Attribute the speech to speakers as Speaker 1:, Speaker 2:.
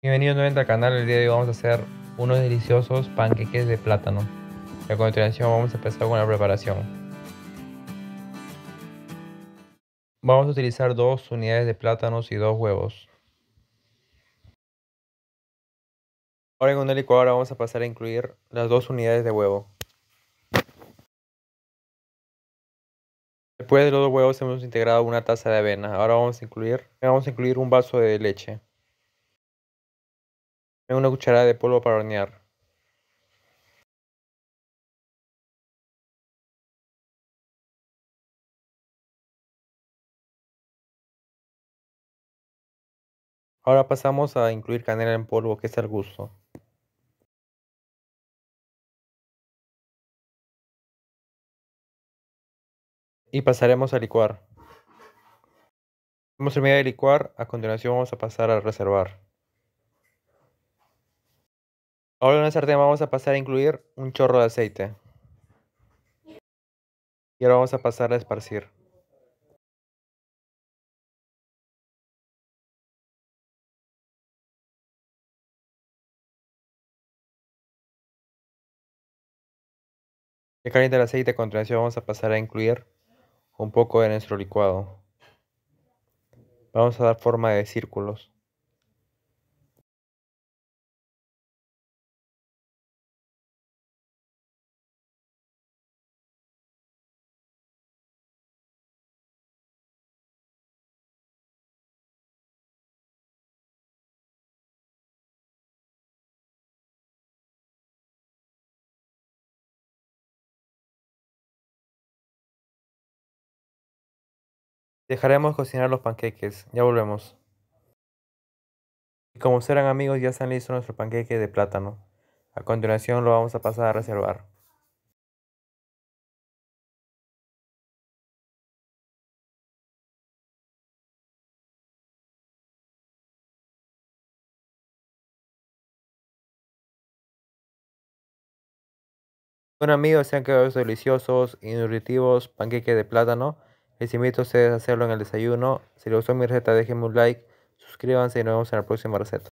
Speaker 1: Bienvenidos nuevamente al canal, el día de hoy vamos a hacer unos deliciosos panqueques de plátano. Y a continuación vamos a empezar con la preparación. Vamos a utilizar dos unidades de plátanos y dos huevos. Ahora en un licuadora vamos a pasar a incluir las dos unidades de huevo. Después de los dos huevos hemos integrado una taza de avena. Ahora vamos a incluir, vamos a incluir un vaso de leche una cucharada de polvo para hornear.
Speaker 2: Ahora pasamos a incluir canela en polvo que es al gusto.
Speaker 3: Y pasaremos a licuar.
Speaker 1: Hemos terminado de licuar, a continuación vamos a pasar a reservar. Ahora en la sartén vamos a pasar a incluir un chorro de aceite. Y ahora vamos a pasar a esparcir. Ya caliente el aceite, a continuación vamos a pasar a incluir un poco de nuestro licuado. Vamos a dar forma de círculos. Dejaremos cocinar los panqueques, ya volvemos. Y como serán amigos, ya están listos nuestro panqueque de plátano. A continuación lo vamos a pasar a reservar. Bueno amigos, sean quedado deliciosos y nutritivos panqueques de plátano. Les invito a ustedes a hacerlo en el desayuno. Si les gustó mi receta, déjenme un like, suscríbanse y nos vemos en la próxima receta.